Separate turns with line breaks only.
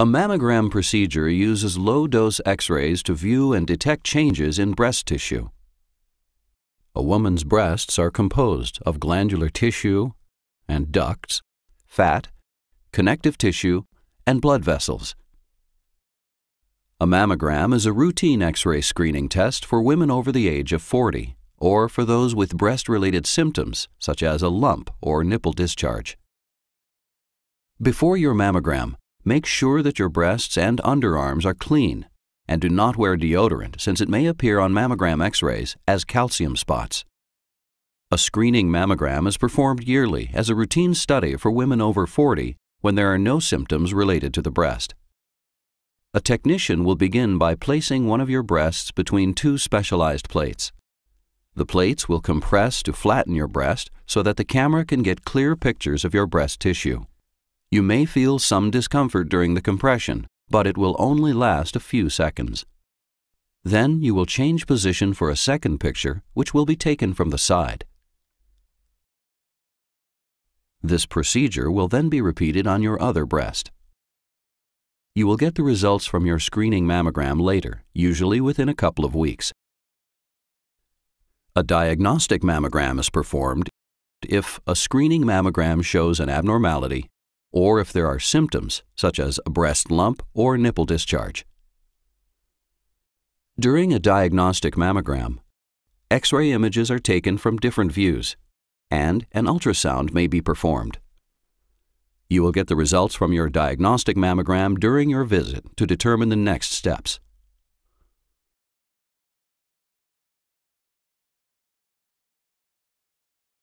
A mammogram procedure uses low-dose x-rays to view and detect changes in breast tissue. A woman's breasts are composed of glandular tissue and ducts, fat, connective tissue, and blood vessels. A mammogram is a routine x-ray screening test for women over the age of 40 or for those with breast-related symptoms such as a lump or nipple discharge. Before your mammogram, Make sure that your breasts and underarms are clean and do not wear deodorant since it may appear on mammogram x-rays as calcium spots. A screening mammogram is performed yearly as a routine study for women over 40 when there are no symptoms related to the breast. A technician will begin by placing one of your breasts between two specialized plates. The plates will compress to flatten your breast so that the camera can get clear pictures of your breast tissue. You may feel some discomfort during the compression, but it will only last a few seconds. Then you will change position for a second picture, which will be taken from the side. This procedure will then be repeated on your other breast. You will get the results from your screening mammogram later, usually within a couple of weeks. A diagnostic mammogram is performed if a screening mammogram shows an abnormality or if there are symptoms, such as a breast lump or nipple discharge. During a diagnostic mammogram, X-ray images are taken from different views, and an ultrasound may be performed. You will get the results from your diagnostic mammogram during your visit to determine the next steps.